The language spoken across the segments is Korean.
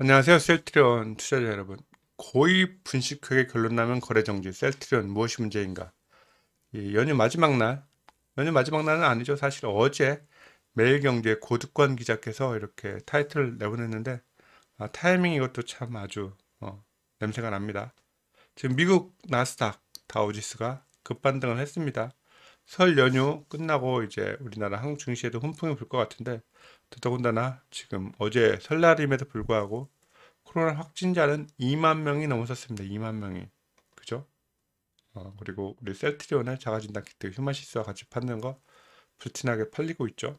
안녕하세요. 셀트리온 투자자 여러분. 고의 분식회계 결론 나면 거래 정지. 셀트리온 무엇이 문제인가? 연휴 마지막 날, 연휴 마지막 날은 아니죠. 사실 어제 매일경제 고득권 기자께서 이렇게 타이틀을 내보냈는데 아, 타이밍 이것도 참 아주 어, 냄새가 납니다. 지금 미국 나스닥 다우지스가 급반등을 했습니다. 설 연휴 끝나고 이제 우리나라 한국 증시에도 훈풍이 불 것 같은데 더군다나 지금 어제 설날임에도 불구하고 코로나 확진자는 2만 명이 넘어섰습니다. 2만 명이. 그죠? 어, 그리고 우리 셀트리온의 자가진단 키트 휴마시스와 같이 파는 거 불티나게 팔리고 있죠.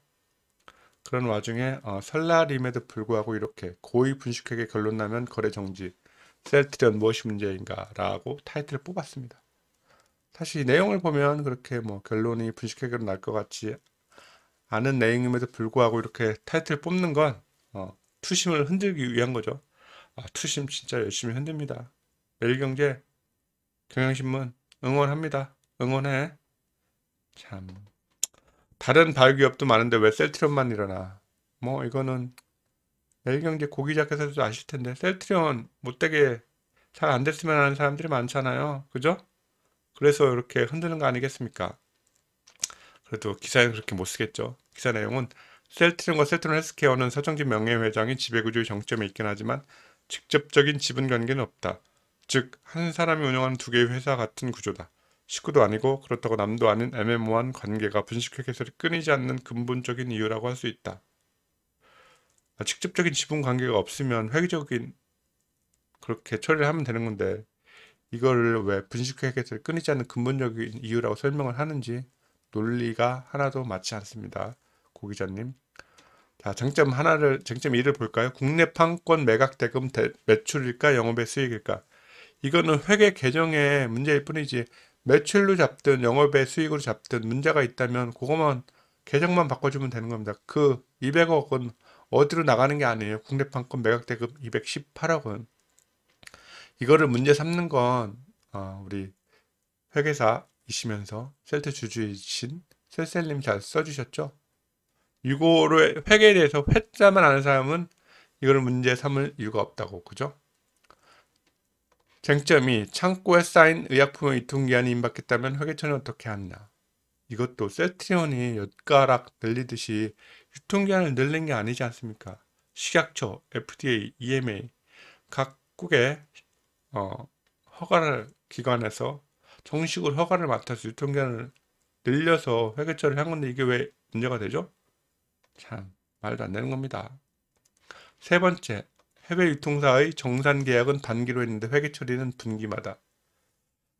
그런 와중에 어, 설날임에도 불구하고 이렇게 고위 분식회계 결론 나면 거래 정지 셀트리온 무엇이 문제인가 라고 타이틀을 뽑았습니다. 사실 내용을 보면 그렇게 뭐 결론이 분식회계로 날 것 같지 아는 내 네임에도 불구하고 이렇게 타이틀 뽑는 건 어, 투심을 흔들기 위한 거죠. 아, 투심 진짜 열심히 흔듭니다. 매일경제, 경향신문 응원합니다. 응원해. 참 다른 바이기업도 많은데 왜 셀트리온만 일어나? 뭐 이거는 매일경제 고기 자켓에서도 아실 텐데 셀트리온 못되게 잘 안 됐으면 하는 사람들이 많잖아요. 그죠? 그래서 이렇게 흔드는 거 아니겠습니까? 그래도 기사에 그렇게 못 쓰겠죠. 기사 내용은 셀트론과 셀트론 헬스케어는 서정진 명예회장이 지배구조의 정점에 있긴 하지만 직접적인 지분 관계는 없다. 즉 한 사람이 운영하는 두 개의 회사 같은 구조다. 식구도 아니고 그렇다고 남도 아닌 애매모호한 관계가 분식회 개설이 끊이지 않는 근본적인 이유라고 할 수 있다. 아, 직접적인 지분 관계가 없으면 회계적인 그렇게 처리를 하면 되는 건데 이걸왜 분식회 개설이 끊이지 않는 근본적인 이유라고 설명을 하는지 논리가 하나도 맞지 않습니다. 고 기자님. 자, 장점 하나를 장점 1을 볼까요? 국내 판권 매각 대금 대, 매출일까 영업의 수익일까? 이거는 회계 개정의 문제일 뿐이지 매출로 잡든 영업의 수익으로 잡든 문제가 있다면 그거만 계정만 바꿔주면 되는 겁니다. 그 200억은 어디로 나가는 게 아니에요. 국내 판권 매각 대금 218억은 이거를 문제 삼는 건 어, 우리 회계사이시면서 셀트 주주이신 셀셀님 잘 써주셨죠? 이거를 회계에 대해서 회자만 아는 사람은 이걸 문제 삼을 이유가 없다고 그죠? 쟁점이 창고에 쌓인 의약품의 유통기한이 임박했다면 회계처는 어떻게 하느냐 이것도 세트리온이 엿가락 늘리듯이 유통기한을 늘린 게 아니지 않습니까? 식약처, FDA, EMA 각국의 어, 허가를 기관에서 정식으로 허가를 맡아서 유통기한을 늘려서 회계처를 한 건데 이게 왜 문제가 되죠? 참 말도 안 되는 겁니다. 세 번째, 해외 유통사의 정산 계약은 단기로 했는데 회계 처리는 분기마다.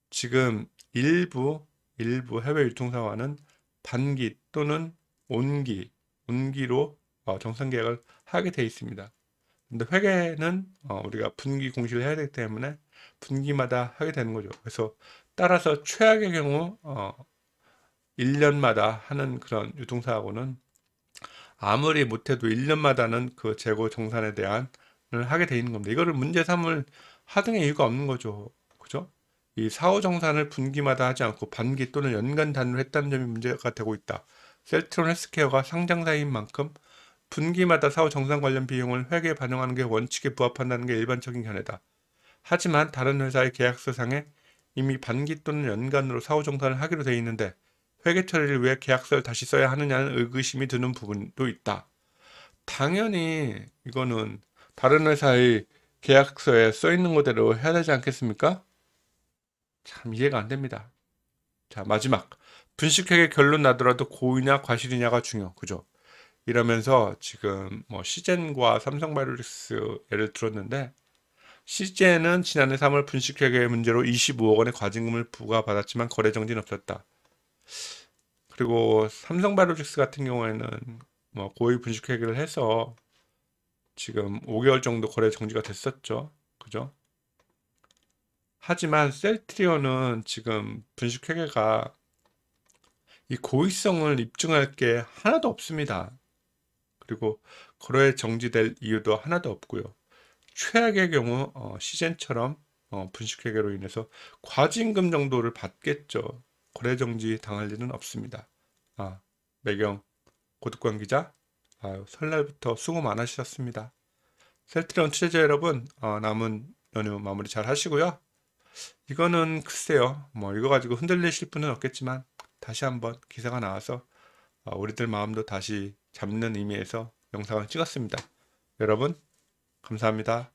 지금 일부 일부 해외 유통사와는 단기 또는 온기 온기로 어, 정산 계약을 하게 돼 있습니다. 근데 회계는 어, 우리가 분기 공시를 해야 되기 때문에 분기마다 하게 되는 거죠. 그래서 따라서 최악의 경우 어, 1년마다 하는 그런 유통사하고는 아무리 못해도 1년마다는 그 재고 정산에 대한을 하게 돼 있는 겁니다. 이거를 문제 삼을 하등의 이유가 없는 거죠. 그죠? 이 사후 정산을 분기마다 하지 않고 반기 또는 연간 단위로 했다는 점이 문제가 되고 있다. 셀트론 헬스케어가 상장사인 만큼 분기마다 사후 정산 관련 비용을 회계에 반영하는 게 원칙에 부합한다는 게 일반적인 견해다. 하지만 다른 회사의 계약서상에 이미 반기 또는 연간으로 사후 정산을 하기로 돼 있는데 회계 처리를 위해 계약서를 다시 써야 하느냐는 의구심이 드는 부분도 있다. 당연히 이거는 다른 회사의 계약서에 써 있는 것대로 해야 되지 않겠습니까? 참 이해가 안 됩니다. 자, 마지막. 분식회계 결론 나더라도 고의냐 과실이냐가 중요. 그죠? 이러면서 지금 뭐 시젠과 삼성바이오릭스 예를 들었는데 시젠은 지난해 3월 분식회계 문제로 25억 원의 과징금을 부과받았지만 거래 정지는 없었다. 그리고 삼성바이오직스 같은 경우에는 뭐고위 분식 회계를 해서 지금 5개월 정도 거래 정지가 됐었죠. 그죠? 하지만 셀트리온은 지금 분식 회계가 이 고의성을 입증할 게 하나도 없습니다. 그리고 거래 정지될 이유도 하나도 없고요. 최악의 경우 어, 시젠처럼 어, 분식회계로 인해서 과징금 정도를 받겠죠. 거래 정지 당할 일은 없습니다. 아, 매경 고득권 기자, 아유, 설날부터 수고 많으셨습니다. 셀트리온 취재자 여러분, 어, 남은 연휴 마무리 잘 하시고요. 이거는 글쎄요, 뭐 이거 가지고 흔들리실 분은 없겠지만 다시 한번 기사가 나와서 어, 우리들 마음도 다시 잡는 의미에서 영상을 찍었습니다. 여러분, 감사합니다.